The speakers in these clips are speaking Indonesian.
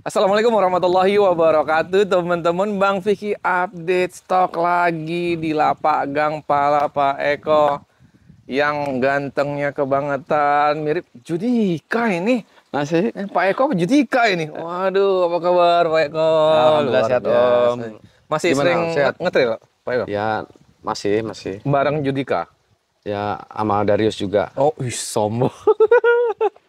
Assalamualaikum warahmatullahi wabarakatuh teman-teman Bang Vicky update stok lagi di lapak Gang Pala Pak Eko yang gantengnya kebangetan mirip Judika ini masih eh, Pak Eko Judika ini waduh apa kabar Pak Eko Alhamdulillah sehat om masih Gimana, sering sehat? ngetril Pak Eko ya masih masih bareng Judika ya sama Darius juga oh ih, sombong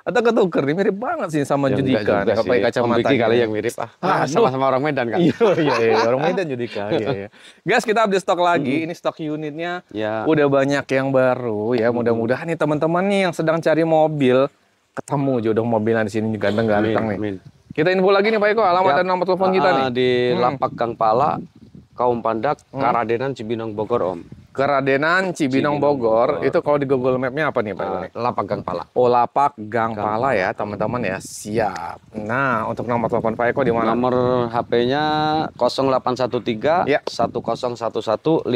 Atau ketuker nih mirip banget sih sama ya, Judika. Kalau pakai kacamata. Om kali yang mirip ah. ah sama-sama orang Medan kan. Iya, iya iya iya orang Medan Judika. Iya iya. Guys kita update stok lagi. Ini stok unitnya ya. udah banyak yang baru ya. Mudah-mudahan nih teman-teman nih yang sedang cari mobil ketemu jodoh mobilan di sini ganteng-ganteng nih. Amin. Kita info lagi nih Pak Eko alamat ya, dan nomor telepon kita ah, nih. Di hmm. Lapak Gang Pala, Kaum Pandak, hmm. Karadenan, Cibinong, Bogor Om. Keradenan Cibinong, Bogor, itu kalau di Google Map-nya apa nih Pak? Uh, Lapak Gang Pala. Oh Lapak Gang, Gang Pala ya teman-teman ya siap. Nah untuk nomor telepon Pak Eko di mana? Nomor HP-nya 0813 ya. 1011 5762.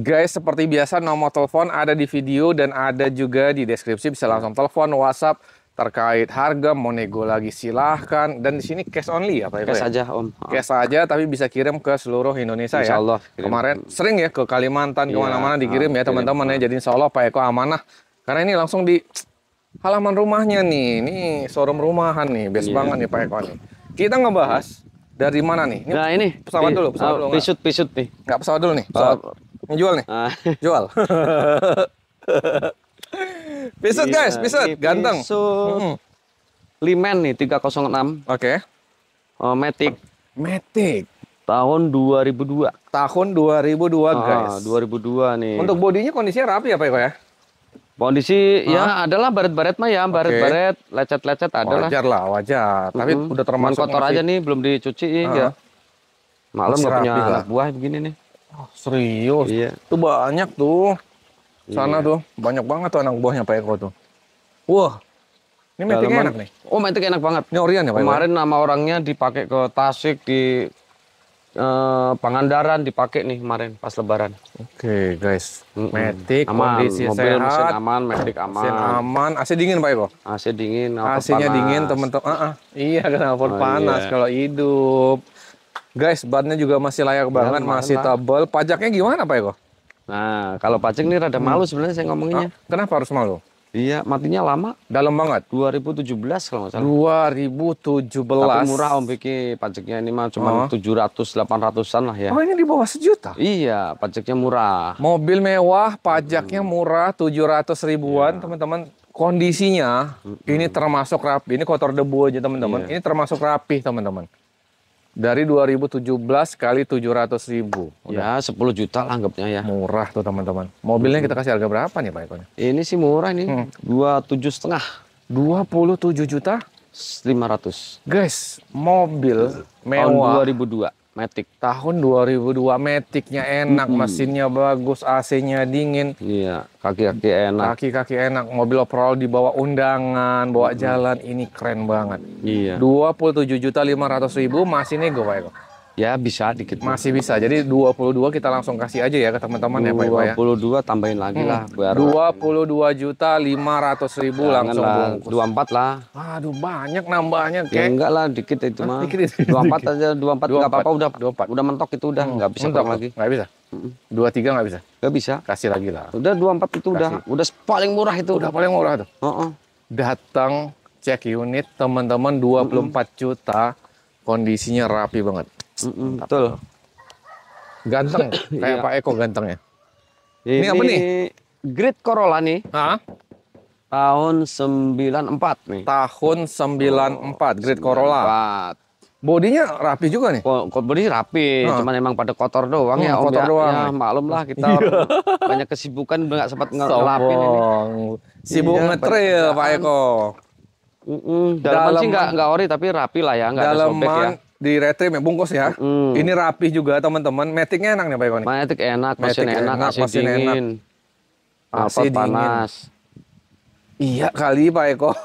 Guys seperti biasa nomor telepon ada di video dan ada juga di deskripsi bisa langsung telepon WhatsApp terkait harga mau nego lagi silahkan dan di sini cash only ya Pak cash ya? aja Om cash aja tapi bisa kirim ke seluruh Indonesia insya Allah, ya kirim. kemarin sering ya ke Kalimantan ya, kemana-mana dikirim ya teman-teman ya jadi Insya Allah Pak Eko amanah karena ini langsung di halaman rumahnya nih ini showroom rumahan nih best yeah. banget nih Pak Eko nih kita ngebahas dari mana nih ini, nah, ini pesawat dulu pesawat uh, dulu pisut pisut nih nggak pesawat dulu nih pesawat. Uh, jual nih uh, jual Pisut iya, yeah, guys, pisut, ganteng. Pisut. Limen nih 306. Oke. Okay. Uh, Matic. Matic. Tahun 2002. Tahun 2002 ah, guys. 2002 nih. Untuk bodinya kondisinya rapi apa ya kok ya? Kondisi ya, Hah? ya adalah baret-baret mah ya, baret-baret, okay. lecet-lecet adalah. Wajar lah, wajar. Tapi udah termasuk kotor masih... aja nih, belum dicuci uh -huh. ya. Malam nggak punya lah. buah begini nih. Oh, serius? Iya. Itu banyak tuh. Iya. Sana tuh banyak banget tuh anak buahnya Pak Eko tuh. Wah, ini metik enak nih. Oh, metik enak banget. Ini orian ya Pak Kemarin nama orangnya dipakai ke Tasik, di eh, Pangandaran dipakai nih kemarin pas lebaran. Oke okay, guys, mm -mm. metik aman, mobil, sehat, mesin aman, metik aman. Mesin aman, AC dingin Pak Eko? AC dingin, AC-nya dingin teman-teman. Uh ah, -uh. Ah. Iya, kenapa oh, panas iya. kalau hidup. Guys, bannya juga masih layak iya, banget, ya, masih tebal. Pajaknya gimana Pak Eko? Nah, kalau pajak ini rada malu sebenarnya saya ngomonginnya. Ah, kenapa harus malu? Iya, matinya lama. Dalam banget. 2017 kalau nggak salah. 2017. Tapi murah Om Vicky, pajaknya ini mah cuma oh. tujuh ratus delapan ratusan lah ya. Oh, ini di bawah sejuta? Iya, pajaknya murah. Mobil mewah, pajaknya murah, 700 ratus ribuan, iya. teman-teman. Kondisinya -hmm. ini termasuk rapi. Ini kotor debu aja, teman-teman. Iya. Ini termasuk rapi, teman-teman. Dari 2017 kali 700 ribu. Udah. Ya 10 juta lah anggapnya ya. Murah tuh teman-teman. Mobilnya kita kasih harga berapa nih Pak Eko? Ini sih murah nih. Hmm. 27 setengah. 27 juta? 500. Guys, mobil mewah. Tahun 2002. Matic tahun 2002 Maticnya enak, mm -hmm. mesinnya bagus, AC-nya dingin. Iya, kaki-kaki enak. Kaki-kaki enak, mobil overall dibawa undangan, bawa -hmm. jalan, ini keren banget. Iya. 27.500.000 masih nego Pak Eko. Ya bisa dikit. Masih bisa. Jadi 22 kita langsung kasih aja ya ke teman-teman ya Pak Iwa ya. 22 ya. tambahin lagi hmm. lah. Biar 22 juta 500 ribu Jangan langsung lah, bungkus. 24 lah. Aduh banyak nambahnya Kek. Ya, enggak lah dikit itu ah, mah. Dikit, dikit, 24 dikit. aja 24 enggak apa-apa udah 24. Udah mentok itu udah enggak hmm. bisa mentok lagi. Enggak bisa. Dua tiga nggak bisa? Nggak bisa. Kasih lagi lah. Udah dua empat itu Kasih. udah udah paling murah itu. Udah paling murah tuh. Uh -uh. Datang cek unit teman-teman 24 uh -uh. juta kondisinya rapi banget. Mm-mm, betul. Ganteng, iya. kayak Pak Eko ganteng ya. Ini, ini apa nih? Great Corolla nih. Hah? Tahun 94 nih. Tahun 94, oh, Grid Corolla. Bodinya rapi juga nih. kok bodi rapi, nah. cuman emang pada kotor doang hmm, ya kotor ya. Doang. Ya maklum lah kita iya. banyak kesibukan nggak sempat ngelapin ini. Sibuk iya, ngetrail Pak Eko. Mm -mm. Dalam, sih nggak ori tapi rapi lah ya nggak ada sobek ya di retrim ya bungkus ya. Mm. Ini rapih juga teman-teman. metiknya enak nih Pak Iwan. Matic enak, mesin enak, enak, masih dingin. Enak. Masih panas. Iya kali Pak Eko.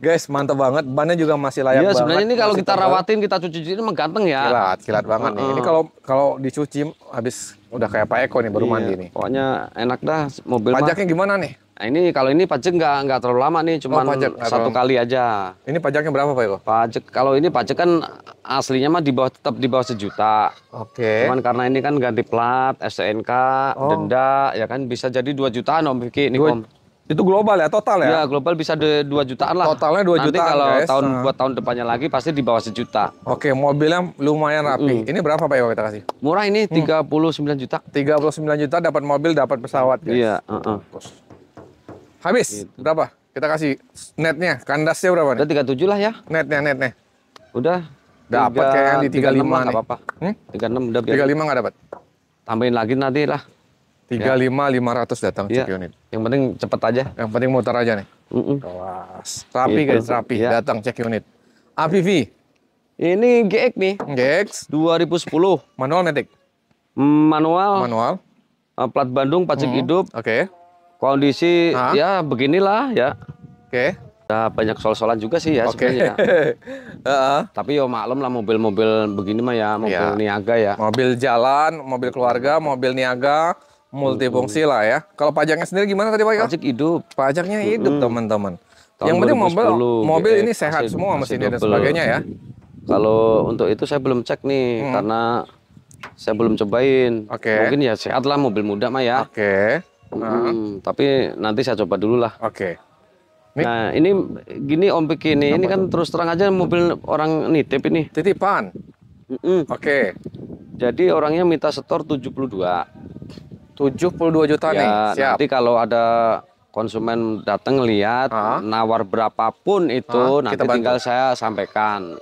Guys, mantap banget. Bannya juga masih layak iya, banget. sebenarnya ini kalau kita rawatin, kita cuci-cuci ini mengganteng ya. Kilat, kilat banget uh -uh. nih. Ini kalau kalau dicuci habis udah kayak Pak Eko nih baru iya, mandi nih. Pokoknya enak dah mobil. Pajaknya mah. gimana nih? Nah, ini kalau ini pajak nggak nggak terlalu lama nih, cuma oh, satu kali aja. Ini pajaknya berapa Pak Eko? Pajak kalau ini pajak kan aslinya mah di bawah tetap di bawah sejuta. Oke. Okay. Cuman karena ini kan ganti plat, STNK, oh. denda, ya kan bisa jadi dua jutaan Om Vicky Ini Om. Itu global ya, total ya? Iya, global bisa de 2 jutaan lah. Totalnya 2 Nanti kalau guys. tahun nah. buat tahun depannya lagi pasti di bawah sejuta. Oke, mobilnya lumayan rapi. Mm. Ini berapa Pak Eko kita kasih? Murah ini hmm. tiga puluh sembilan juta. Tiga puluh sembilan juta dapat mobil, dapat pesawat, guys. Iya, uh -uh. Habis gitu. berapa? Kita kasih netnya, kandasnya berapa nih? tiga tujuh lah ya. Netnya, netnya. Udah. Dapat kayak yang di tiga lima nih. apa-apa. Hmm? 36 udah biar. 35 nggak dapat? Tambahin lagi nanti lah. tiga lima lima ratus datang ya. cek unit. Yang penting cepet aja. Yang penting muter aja nih. Mm -mm. Kelas. Rapi gitu. guys, rapi. Ya. Datang cek unit. APV. Ini GX nih. GX. 2010. Manual metik. Manual. Manual. Eh, plat Bandung, pajak hmm. hidup. Oke. Okay. Kondisi Hah? ya beginilah ya. Oke. Okay. Ya, banyak sol-solan juga sih ya okay. sebenarnya. uh -uh. Tapi ya maklum lah mobil-mobil begini mah ya, mobil yeah. niaga ya. Mobil jalan, mobil keluarga, mobil niaga, multifungsi lah ya. Kalau pajaknya sendiri gimana tadi Pak? Pajak hidup. Pajaknya hidup teman-teman. yang penting mobil mobil ya, ini sehat masih, semua mesinnya dan sebagainya ya. Kalau untuk itu saya belum cek nih hmm. karena saya belum cobain. Oke. Okay. Mungkin ya sehat lah mobil muda mah ya. Oke. Okay. Hmm, tapi nanti saya coba dulu lah. Oke. Okay. Nah ini gini Om Piki ini, ini kan terus terang aja mobil orang nitip ini. Titipan. Mm -mm. Oke. Okay. Jadi orangnya minta setor 72. 72 juta ya, nih. Siap. Nanti kalau ada konsumen datang lihat nawar berapapun itu nanti tinggal saya sampaikan.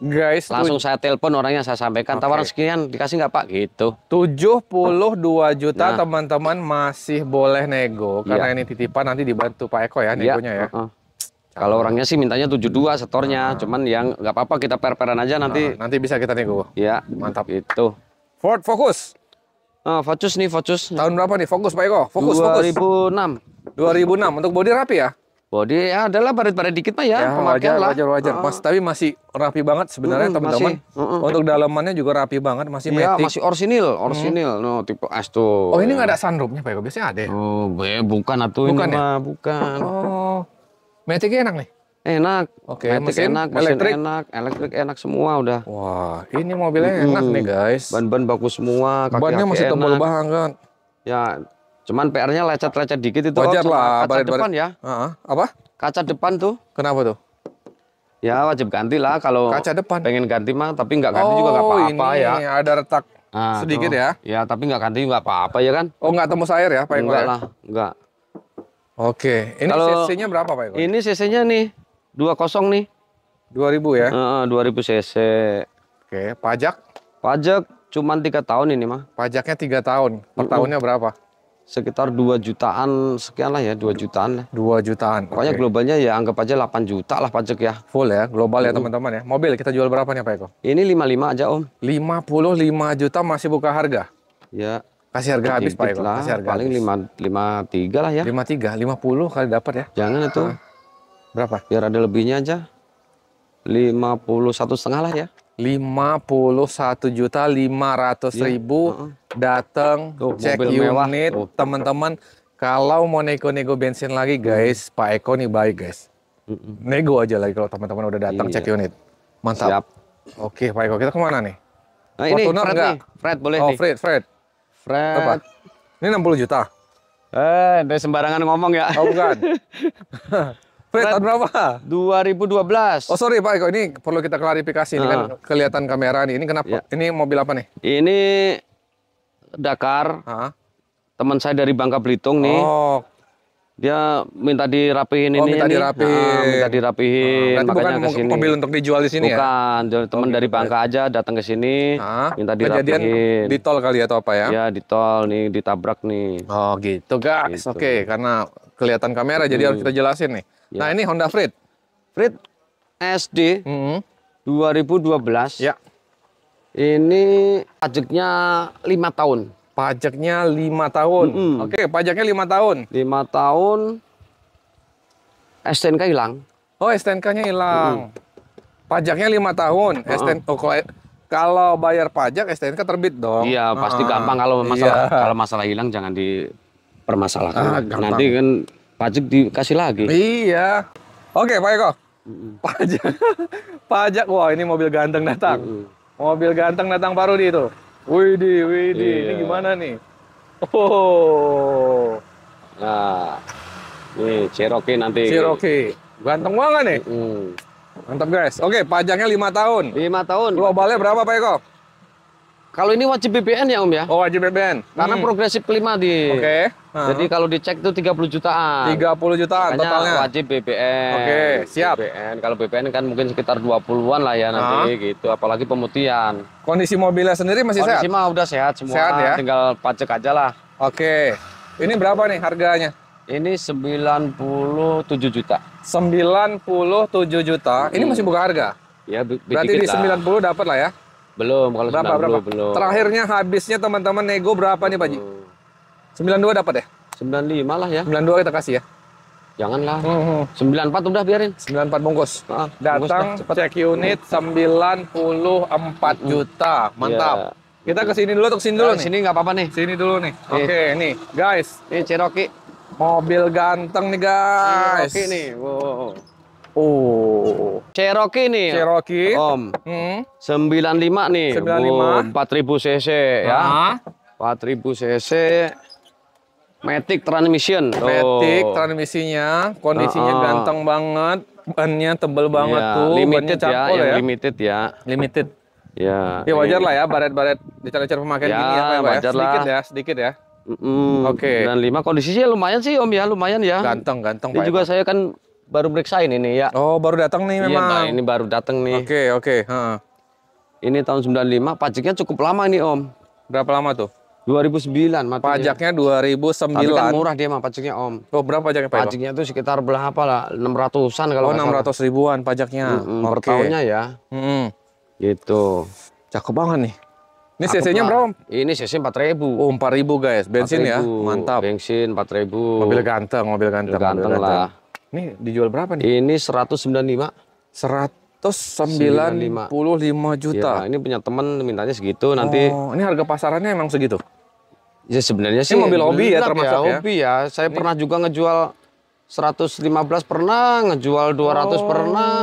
Guys, langsung saya telepon orangnya saya sampaikan okay. tawaran sekian dikasih nggak Pak gitu. 72 juta nah. teman-teman nah. masih boleh nego iya. karena ya. ini titipan nanti dibantu Pak Eko ya iya. negonya ya. ya. Uh -uh. Kalau orangnya sih mintanya 72 setornya, -huh. cuman yang nggak apa-apa kita per-peran aja nanti. nanti bisa kita nego. Iya, mantap. Itu. Ford Focus. Nah, Focus nih, Focus. Tahun berapa nih Focus Pak Eko? ribu 2006. Focus. 2006. 2006 untuk bodi rapi ya? Body ya adalah parit baret dikit mah ya, ya pemakaian wajar, lah. Wajar wajar. Mas tapi masih rapi banget sebenarnya hmm, teman-teman. Mm, mm, Untuk dalamannya juga rapi banget, masih ya, metik. masih orsinil, hmm. orsinil. Mm. No, tipe S tuh. Oh, ini nggak ada sunroofnya Pak, biasanya ada ya? Oh, bukan atau bukan ini ya? mah, bukan. Oh. Metiknya enak nih. Enak. Oke, okay, metik enak, mesin elektrik. enak, elektrik enak semua udah. Wah, ini mobilnya enak hmm. nih, guys. Ban-ban bagus semua, kaki Bannya masih enak. tebal banget. Ya, Cuman PR-nya lecet-lecet dikit itu Wajar lah, kaca barit, barit. depan ya. Uh, apa? Kaca depan tuh. Kenapa tuh? Ya wajib ganti lah kalau kaca depan. Pengen ganti mah tapi nggak ganti oh, juga nggak oh, apa-apa ya. Oh ini ada retak nah, sedikit tuh. ya. Ya tapi nggak ganti nggak apa-apa ya kan. Oh nggak tembus air ya Pak Eko? Enggak ya? lah, enggak. Oke, ini kalau, CC-nya berapa Pak Eko? Ini CC-nya nih 20 nih. 2000 ya? Heeh, uh, 2000 CC. Oke, pajak? Pajak cuman tiga tahun ini mah. Pajaknya tiga tahun. Per tahunnya berapa? sekitar 2 jutaan sekian lah ya 2 jutaan 2 jutaan pokoknya okay. globalnya ya anggap aja 8 juta lah pajak ya full ya global ya hmm. teman-teman ya mobil kita jual berapa nih Pak Eko ini 55 aja Om 55 juta masih buka harga ya kasih harga habis Pak Eko kasih harga paling lima tiga lah ya 53 50 kali dapat ya jangan itu berapa biar ada lebihnya aja 51 setengah lah ya 51 juta 500 ribu lima uh-huh. datang cek unit teman-teman kalau mau nego-nego bensin lagi hmm. guys Pak Eko nih baik guys hmm. nego aja lagi kalau teman-teman udah datang iya. cek unit mantap Siap. oke Pak Eko kita kemana nih nah, ini Fortuner Fred nih Fred boleh oh, nih Fred Fred Fred apa ini 60 juta eh dari sembarangan ngomong ya oh bukan Fred, tahun berapa? 2012. Oh sorry Pak Eko, ini perlu kita klarifikasi. Ini ah. kan kelihatan kamera nih. Ini kenapa? Ya. Ini mobil apa nih? Ini Dakar. Uh. Teman saya dari Bangka Belitung nih. Oh. Dia minta dirapihin oh, ini. Minta dirapihin. Nah, minta dirapihin. Uh, makanya bukan kesini. mobil untuk dijual di sini bukan. ya? Bukan. Teman oh, dari gitu, Bangka aja datang ke sini. Uh. Minta dirapihin. Kejadian di tol kali ya, atau apa ya? Ya di tol nih, ditabrak nih. Oh gitu guys. Gitu. Oke, okay, karena kelihatan kamera jadi harus hmm. kita jelasin nih. Nah, ya. Nah ini Honda Freed. Freed SD mm -hmm. 2012. Ya. Ini pajaknya lima tahun. Pajaknya lima tahun. Mm -hmm. Oke, pajaknya lima tahun. Lima tahun. STNK hilang. Oh STNK-nya hilang. Mm -hmm. Pajaknya lima tahun. Uh -huh. Ah. STN oh, kalau e- kalau bayar pajak STNK terbit dong. Iya, pasti -huh. Ah. gampang kalau masalah yeah. kalau masalah hilang jangan dipermasalahkan. Ah, Nanti kan pajak dikasih lagi. Iya. Oke, Pak Eko. Pajak. pajak. Wah, ini mobil ganteng datang. mobil ganteng datang Pak Rudi itu. Widi, Widi, Iya. Ini gimana nih? Oh. Nah. Nih, Cherokee nanti. Cherokee. Ganteng banget nih. Mantap, guys. Oke, pajaknya lima tahun. Lima tahun. Globalnya berapa, Pak Eko? Kalau ini wajib BBN ya Om ya? Oh wajib BBN. Karena hmm. progresif kelima di. Oke. Okay. Jadi kalau dicek itu 30 jutaan. 30 jutaan Makanya totalnya. wajib BBN. Oke, okay, siap. BBN. Kalau BBN kan mungkin sekitar 20-an lah ya nanti uh-huh. gitu, apalagi pemutihan. Kondisi mobilnya sendiri masih Kondisi sehat? Kondisi mah udah sehat semua. Sehat ya? Tinggal pajak aja lah. Oke. Okay. Ini berapa nih harganya? Ini 97 juta. 97 juta. Hmm. Ini masih buka harga? Ya, Berarti di 90 dapat lah ya? Belum, kalau berapa, 90 berapa? belum. Terakhirnya habisnya teman-teman nego berapa nih Pak Ji? 92 dapat ya? 95 lah ya. 92 kita kasih ya. Janganlah. Mm -hmm. 94 udah biarin. 94 bungkus. Nah, Datang bungkus dah, cek unit 94 hmm. juta. Mantap. Yeah. Kita ke sini dulu, ke sini dulu nah, nih. Sini nggak apa-apa nih. Sini dulu nih. Oke, okay, nih, guys. Ini Cherokee. Mobil ganteng nih, guys. Cherokee nih. Wow. Oh. Cherokee nih. Cherokee. Om. Hmm. 95 nih. 95. Oh, 4000 cc ya. Ah. 4000 cc. Matic transmission. Oh. transmisinya, kondisinya ah. ganteng banget, bannya tebel banget ya, tuh, limited bannya ya, ya. limited ya. Limited. Ya. Ya wajar lah ya baret-baret dicari-cari -baret pemakaian ya, gini ya, ya, wajar ya. Sedikit lah. ya, sedikit ya. Mm -hmm. Oke. Okay. Dan lima kondisinya lumayan sih Om ya, lumayan ya. Ganteng, ganteng Ini juga saya kan baru meriksain ini ya. Oh, baru datang nih iya, memang. Iya, Pak, ini baru datang nih. Oke, okay, oke, okay. Ini tahun 95, pajaknya cukup lama ini, Om. Berapa lama tuh? 2009 matinya. Pajaknya 2009. Iya. Tapi kan murah dia mah pajaknya Om. Oh, berapa pajaknya Pak? Pajaknya itu sekitar berapa lah? 600-an kalau Oh, 600 salah. ribuan pajaknya. Mm -hmm, okay. per tahunnya ya. Mm -hmm. Gitu. Cakep banget nih. Ini CC-nya berapa? Om? Ini CC 4000. Oh, 4000 guys. Bensin 4 ya. Mantap. Bensin 4000. Mobil ganteng, mobil ganteng. Mobil ganteng, mobil ganteng. lah. Ini dijual berapa nih? Ini 195. 195 juta. Ya, ini punya teman mintanya segitu nanti. Oh, ini harga pasarannya emang segitu? Ya sebenarnya sih. Ini mobil hobi ya termasuk ya. ya. Hobi ya. Saya ini. pernah juga ngejual 115 pernah, ngejual 200 oh. pernah,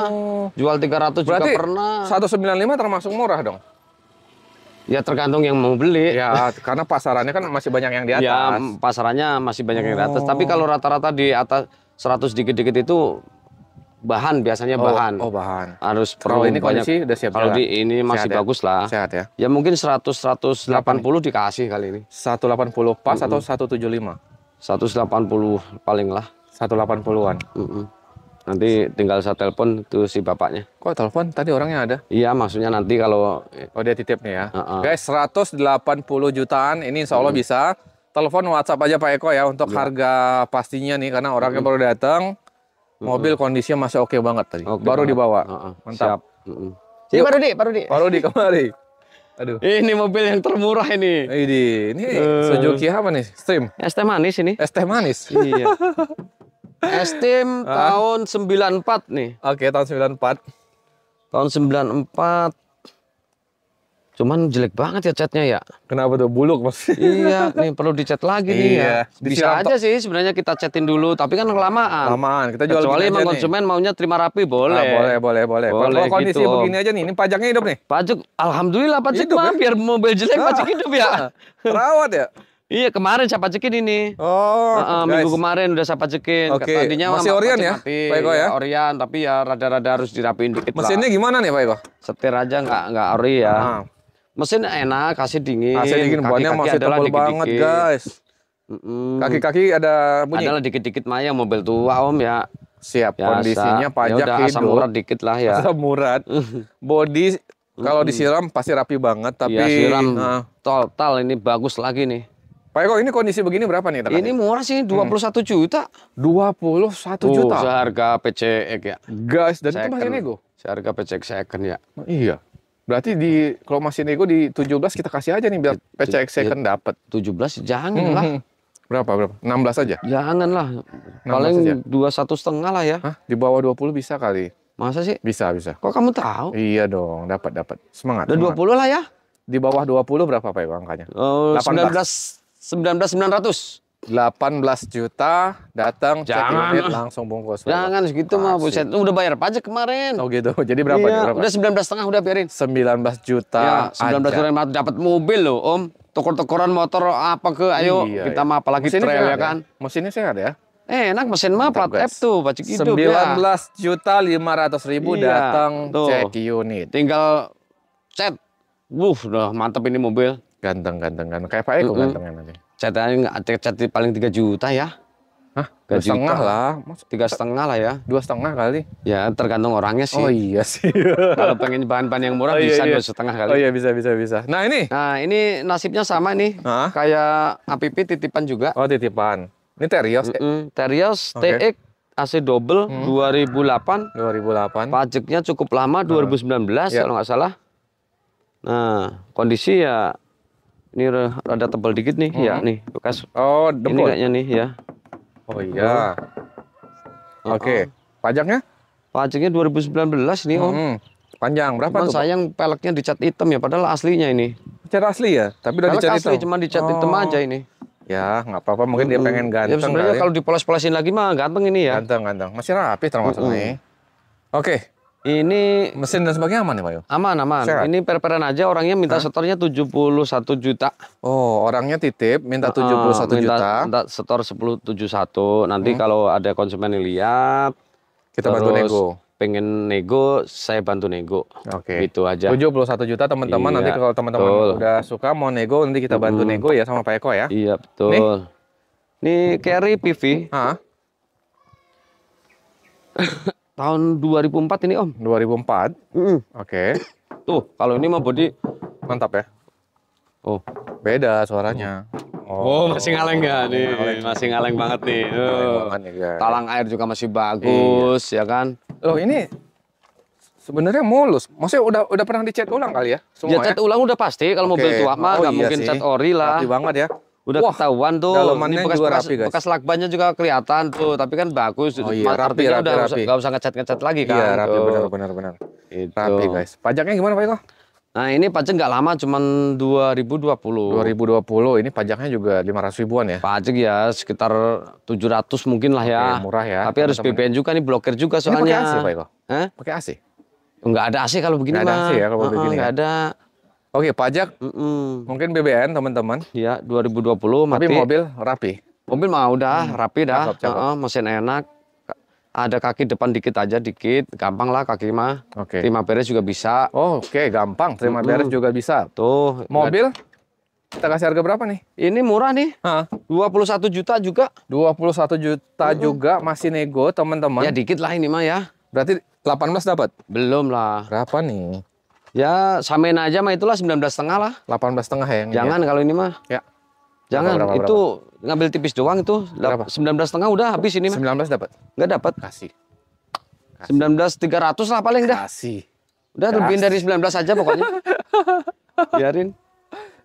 jual 300 Berarti juga pernah. 195 termasuk murah dong. Ya tergantung yang mau beli. Ya, karena pasarannya kan masih banyak yang di ya, atas. Ya, pasarannya masih banyak oh. yang di atas. Tapi oh. kalau rata-rata di atas 100 dikit-dikit itu bahan biasanya oh, bahan. Oh, bahan. Harus pro kalau ini banyak. kondisi udah siap Kalau jalan. di ini masih Sehat ya? bagus ya? lah. Sehat ya. Ya mungkin 100 180 sehat dikasih kali ini. 180 pas mm -hmm. atau 175? 180 paling lah. 180-an. Mm -hmm. Nanti tinggal saya telepon tuh si bapaknya. Kok telepon? Tadi orangnya ada? Iya, maksudnya nanti kalau... Oh, dia titip nih ya. Uh -uh. Guys, 180 jutaan ini insya Allah mm. bisa telepon WhatsApp aja Pak Eko ya untuk ya. harga pastinya nih karena orangnya hmm. baru datang. Mobil kondisinya masih oke okay banget tadi. Okay baru banget. dibawa. Uh -huh. Mantap. Siap. Uh Jadi baru di, baru di. Baru di kemari. Aduh. Ini mobil yang termurah ini. Ini, ini uh. Suzuki apa nih? Stream. ST manis ini. ST manis. iya. Es Steam tahun 94 nih. Oke, okay, tahun 94. Tahun 94 Cuman jelek banget ya catnya ya. Kenapa tuh buluk mas? Iya, nih perlu dicat lagi nih ya. iya. ya. Bisa aja sih sebenarnya kita catin dulu, tapi kan kelamaan. Kelamaan. Kita jual Kecuali emang konsumen nih. maunya terima rapi ah, boleh. Nah, boleh, boleh, boleh. Kalau kondisi gitu. begini aja nih, ini pajaknya hidup nih. Pajak, alhamdulillah pajak hidup, mah, ya? biar mobil jelek nah, pajak hidup ya. Terawat ah, ya. Iya kemarin siapa pajekin ini. Oh. Uh, uh, minggu kemarin udah siapa pajekin. Oke. Okay. Tadinya masih Orion ya, Pak Eko ya. Iya, Orion tapi ya rada-rada harus dirapiin dikit Mesinnya lah. gimana nih Pak Eko? Setir aja nggak nggak ori ya. Nah mesin enak kasih dingin AC dingin bannya masih tebal dikit -dikit. banget guys kaki-kaki mm -mm. ada bunyi adalah dikit-dikit maya mobil tua om ya siap ya, kondisinya ya pajak ya asam urat dikit lah ya asam urat body kalau disiram pasti rapi banget iya, tapi ya, siram nah. total ini bagus lagi nih Pak Eko, ini kondisi begini berapa nih? Ini murah sih, 21 hmm. juta. 21 oh, uh, juta? Seharga PCX ya. Guys, dan second. itu masih nego? Seharga PCX second ya. Iya. Berarti di kalau masih nego di 17 kita kasih aja nih biar iya, PCX second dapat. 17 jangan lah. Berapa berapa? 16 aja. Jangan lah. Paling 21 setengah lah ya. Hah? Di bawah 20 bisa kali. Masa sih? Bisa bisa. Kok kamu tahu? Iya dong, dapat dapat. Semangat. Udah 20 lah ya. Di bawah 20 berapa Pak ya, angkanya? Uh, 19 19900. 18 juta datang cek unit langsung bungkus. Jangan segitu mah buset. Udah bayar pajak kemarin. Oh gitu. Jadi berapa iya, berapa? Udah 19 setengah udah biarin. 19 juta. Ya, 19 juta dapat mobil loh, Om. Tukar-tukaran motor apa ke ayo iya, kita iya. mah apalagi mesinnya trail ya, ya kan. Ya. Mesinnya sehat ya. Eh, enak mesin mah plat F tuh, pajak hidup 19 ya. juta 500 ribu iya, datang tuh. cek unit. Tinggal set. Wuh, udah mantep ini mobil. Ganteng, ganteng, ganteng. Kayak Pak Eko uh -uh. gantengnya nanti catatan nggak cat paling 3 juta ya. Hah? Gak setengah lah. Tiga setengah lah ya. Dua setengah kali. Ya tergantung orangnya sih. Oh iya sih. Kalau pengen bahan-bahan yang murah oh, iya, bisa iya. setengah kali. Oh iya bisa bisa bisa. Nah ini. Nah ini nasibnya sama nih. Hah? Kayak APP titipan juga. Oh titipan. Ini Terios. Mm -mm. Terios okay. TX AC double hmm. 2008. 2008. Pajaknya cukup lama 2019 hmm. yeah. kalau nggak salah. Nah kondisi ya ini ada tebal dikit nih, ya, hmm. ya nih bekas. Oh, dempul. Ini kayaknya nih ya. Oh iya. Oh. Oke. Okay. Pajaknya? Pajaknya 2019 nih, Om. Hmm, panjang berapa Cuman tuh? sayang peleknya dicat hitam ya, padahal aslinya ini. Cat asli ya? Tapi udah dicat hitam. Cuman dicat oh. hitam aja ini. Ya, nggak apa-apa. Mungkin -hmm. dia pengen ya, ganteng. Ya, sebenarnya kalau dipoles-polesin lagi mah ganteng ini ya. Ganteng, ganteng. Masih rapi termasuk -hmm. nih. Oke, ini mesin dan sebagainya aman ya Pak? Ya? Aman aman. Sehat. Ini perperan aja orangnya minta Hah? setornya 71 juta. Oh, orangnya titip minta 71 uh, minta, juta. Minta setor 1071. Nanti hmm. kalau ada konsumen yang lihat kita bantu nego. Pengen nego, saya bantu nego. Oke. Okay. Gitu aja. 71 juta teman-teman iya, nanti kalau teman-teman udah suka mau nego nanti kita bantu hmm. nego ya sama Pak Eko ya. Iya, betul. Nih. nih carry PV. Heeh. Tahun 2004 ini Om. 2004. Mm empat Oke. Okay. Tuh, kalau ini mah body mantap ya. Oh, beda suaranya. Oh, oh masih ngaleng gak ya nih? Ngaleng. Masih ngaleng banget nih. Oh. Talang air juga masih bagus, iya. ya kan? Loh, ini sebenarnya mulus. Maksudnya udah udah pernah dicat ulang kali ya? Semua ya, cat ya? ulang udah pasti kalau okay. mobil tua mah oh, nggak iya mungkin sih. cat ori lah. Rapi banget ya udah Wah, ketahuan tuh ini bekas juga rapi, bekas, bekas lakbannya juga kelihatan tuh tapi kan bagus oh, iya, rapi, rapi, udah rapi. Gak usah ngecat ngecat lagi iya, kan iya rapi tuh. benar benar benar gitu. rapi guys pajaknya gimana pak Eko Nah ini pajak nggak lama, cuman 2020. 2020, ini pajaknya juga 500 ribuan ya? Pajak ya, sekitar 700 mungkin lah ya. Oke, murah ya. Tapi harus BPN juga nih, blokir juga soalnya. Ini pakai AC Pak Eko? Hah? Pakai AC? Nggak ada AC kalau begini nggak mah. Nggak ada AC ya kalau uh -uh, begini? Nggak ya? ada. Oke, pajak. Mm-mm. Mungkin BBN teman-teman. Iya, 2020 mati. Tapi mobil rapi. Mobil mah udah hmm. rapi dah. Cakep, cakep. Uh, mesin enak. Ada kaki depan dikit aja dikit, gampang lah kaki mah. Oke. Okay. Terima beres juga bisa. Oh, oke, okay. gampang. Terima mm -mm. beres juga bisa. Tuh, mobil kita kasih harga berapa nih? Ini murah nih. Dua puluh satu juta juga. Dua puluh satu juta mm juga masih nego, teman-teman. Ya dikit lah ini mah ya. Berarti 18 dapat? Belum lah. Berapa nih? Ya samain aja mah itulah 19 setengah lah. 18 setengah ya. ya? Jangan ya. kalau ini mah. Ya. Jangan berapa, berapa, itu berapa? ngambil tipis doang itu. Berapa? 19 setengah udah habis ini mah. 19 dapat. Enggak dapat. Kasih. Kasih. 19 300 lah paling dah. Kasih. Udah Kasih. lebihin dari 19 aja pokoknya. Biarin.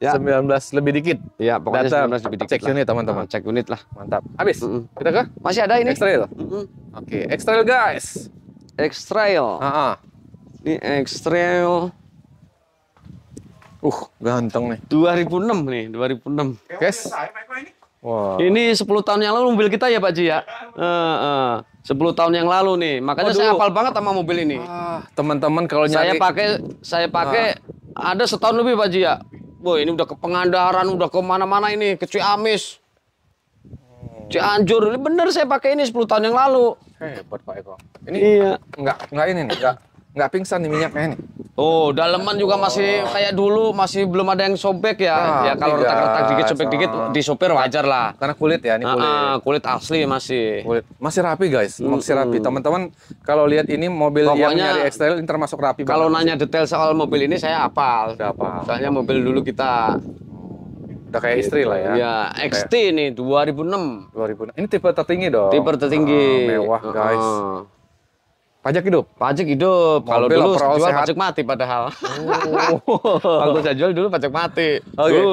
Ya. 19 lebih dikit. Ya. pokoknya Data 19 lebih dikit. Cek unit teman-teman. Nah, cek unit lah. Mantap. Habis. Mm -mm. Kita ke? Masih ada ini. Extrail. Mm -mm. Oke, okay. extrail guys. Extrail. Heeh. Uh -huh ini X-Trail. uh ganteng nih 2006 nih 2006 guys Wow. Ini 10 tahun yang lalu mobil kita ya Pak Ji ya. Uh, uh, 10 tahun yang lalu nih. Makanya oh, saya hafal banget sama mobil ini. Ah. teman-teman kalau nyari saya pakai saya pakai ah. ada setahun lebih Pak Ji ya. Boy, ini udah ke Pengandaran, udah ke mana-mana ini, ke Ciamis. Oh. Cianjur, ini bener saya pakai ini 10 tahun yang lalu. Hebat Pak Eko. Ini iya. enggak enggak ini nih, enggak nggak pingsan nih minyaknya nih. Oh, daleman juga masih oh. kayak dulu masih belum ada yang sobek ya. Nah, ya kalau retak-retak dikit sobek dikit di sopir wajar lah. Karena kulit ya, ini ah, kulit. Uh, kulit asli hmm, masih. Kulit masih rapi guys, hmm. masih rapi. Hmm. Teman-teman kalau lihat ini mobil Pokoknya, yang nyari ekstel ini termasuk rapi. Kalau nanya detail soal mobil ini saya hafal. Hafal. Soalnya mobil dulu kita Udah kayak istri lah ya. Iya, XT kayak. nih 2006. 2006. Ini tipe tertinggi dong. Tipe tertinggi. Oh, mewah guys. Uh Pajak hidup. Pajak hidup. Kalau dulu jual sehat. pajak mati padahal. Oh. Waktu saya jual dulu pajak mati. Okay. Dulu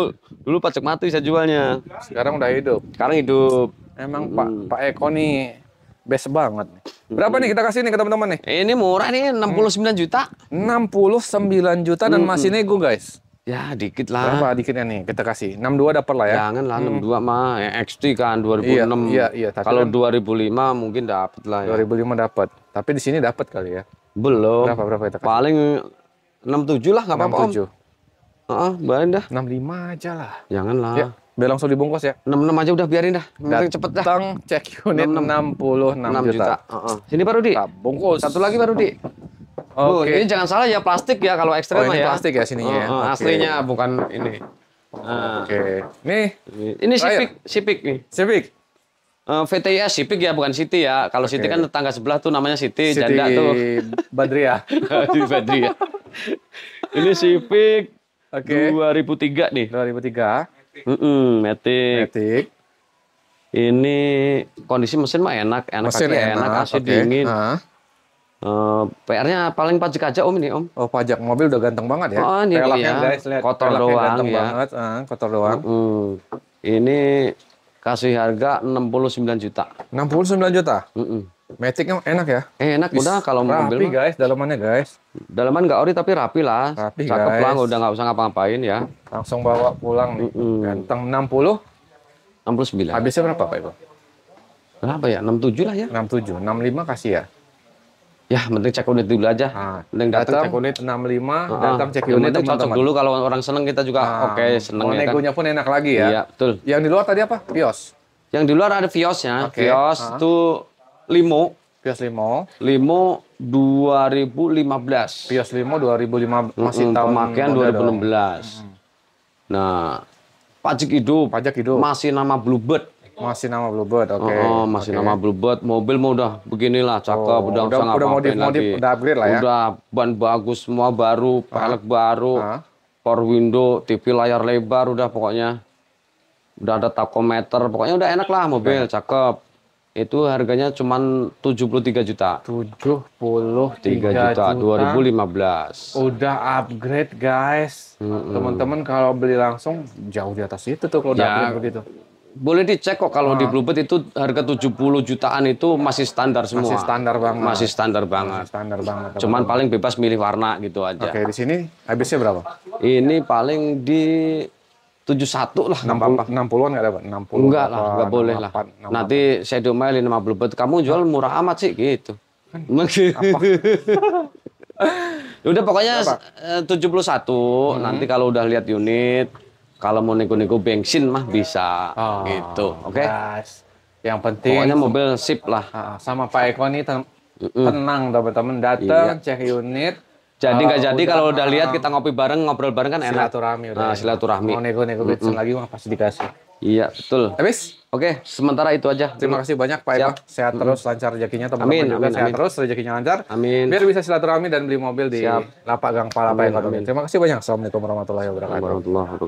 dulu pajak mati saya jualnya. Sekarang udah hidup. Sekarang hidup. Emang hmm. Pak Pak Eko nih best banget hmm. Berapa hmm. nih kita kasih nih ke teman-teman nih? Ini murah nih 69 hmm. juta. 69 juta dan hmm. masih nego guys. Ya dikit lah. Berapa dikitnya nih kita kasih? 62 dapat lah ya. Jangan lah hmm. 62 mah XT kan 2006. Iya, iya, iya, iya Kalau kan ribu 2005 mungkin dapat lah ya. 2005 dapat. Tapi di sini dapat kali ya? Belum. Berapa berapa kita Paling Paling tujuh lah nggak apa-apa. 67. Heeh, biarin dah. lima aja lah. Janganlah. Ya, biar langsung dibungkus ya. Enam enam aja udah biarin dah. Yang cepet dah. Tang cek unit 66, 66 juta. juta. Uh -uh. Sini baru di. bungkus. Satu lagi baru di. Oke. Okay. Ini jangan salah ya plastik ya kalau ekstrem oh, ya. plastik ya sininya. Uh, -huh. ya. Aslinya bukan ini. Uh, Oke. Okay. Nih. Ini sipik sipik nih. Sipik. Eh, VTIS Sipik ya bukan City ya. Kalau okay. City kan tetangga sebelah tuh namanya City, City janda tuh. Badria. City Badria. Ini Sipik okay. 2003 nih. 2003. Mm -mm, Matic. Matic. Ini kondisi mesin mah enak, enak mesin enak, enak, AC okay. dingin. Uh. Uh, eh, PR-nya paling pajak aja Om ini Om. Oh pajak mobil udah ganteng banget ya. Oh, ini, iya, guys, lihat kotor doang ya. Banget. Uh, kotor doang. Mm Ini Kasih harga 69 juta. 69 juta? Mm -mm. Matic yang enak ya? Eh, enak Bis, udah kalau rapi mobil guys, dalamannya guys. Dalaman nggak ori tapi rapi lah. Rapi Cakep guys. lah, udah nggak usah ngapa-ngapain ya. Langsung bawa pulang nih. Mm -mm. Ganteng 60? 69. Habisnya berapa Pak Ibu? Berapa ya? 67 lah ya. 67, 65 kasih ya. Ya, penting cek unit dulu aja. Nah, datang cek unit 65, uh, datang cek unit itu cocok dulu kalau orang seneng kita juga nah, oke okay, seneng ya kan. pun enak lagi ya. Iya, betul. Yang di luar tadi apa? Vios. Yang di luar ada Viosnya. Okay. Vios uh. limo. Vios limo. Limo 2015. Vios limo 2015 masih hmm, tahun pemakaian 2016. Hmm. Nah, pajak hidup. Pajak hidup. Masih nama Bluebird. Masih nama Bluebird, oke. Okay. Oh, masih okay. nama Bluebird. Mobil mau udah beginilah, cakep, oh, udah udah, udah modif, lagi. udah upgrade lah ya. Udah ban bagus semua baru, pelek baru, ah. power window, TV layar lebar udah pokoknya. Udah ada takometer, pokoknya udah enak lah mobil, okay. cakep. Itu harganya cuma 73 juta. 73 juta, juta 2015. Udah upgrade, guys. Mm -hmm. Teman-teman kalau beli langsung jauh di atas itu tuh kalau udah ya, upgrade begitu boleh dicek kok kalau nah. di ah. Bluebird itu harga 70 jutaan itu masih standar semua. Masih standar banget. Masih standar banget. Masih standar banget. Cuman banget. paling bebas milih warna gitu aja. Oke, di sini habisnya berapa? Ini paling di 71 lah. 60, 60-an nggak dapat? 60 Enggak lah, enggak boleh 68, lah. Nanti saya domain sama Bluebird, kamu jual murah amat sih gitu. Kan, ya udah pokoknya eh, tujuh 71, hmm. nanti kalau udah lihat unit, kalau mau nego-nego bensin mah ya. bisa oh, gitu. Oke. Okay? Yang penting pokoknya mobil sip lah. Ah, sama Pak Eko nih ten tenang teman-teman datang iya. cek unit jadi nggak eh, jadi kalau udah lihat kita ngopi bareng, ngobrol bareng kan enak. Silaturahmi udah. Nah, silaturahmi. Mau nego-nego mm -hmm. lagi mah pasti dikasih. Iya, betul. Habis? Oke, sementara itu aja. Terima kasih banyak Pak Eko. Sehat mm terus, lancar rezekinya teman-teman amin, juga amin, sehat amin. terus, rezekinya lancar. Amin. Biar bisa silaturahmi dan beli mobil di Siap. Lapak Gang Pala Pak Eko. Terima kasih banyak. Assalamualaikum Warahmatullahi wabarakatuh.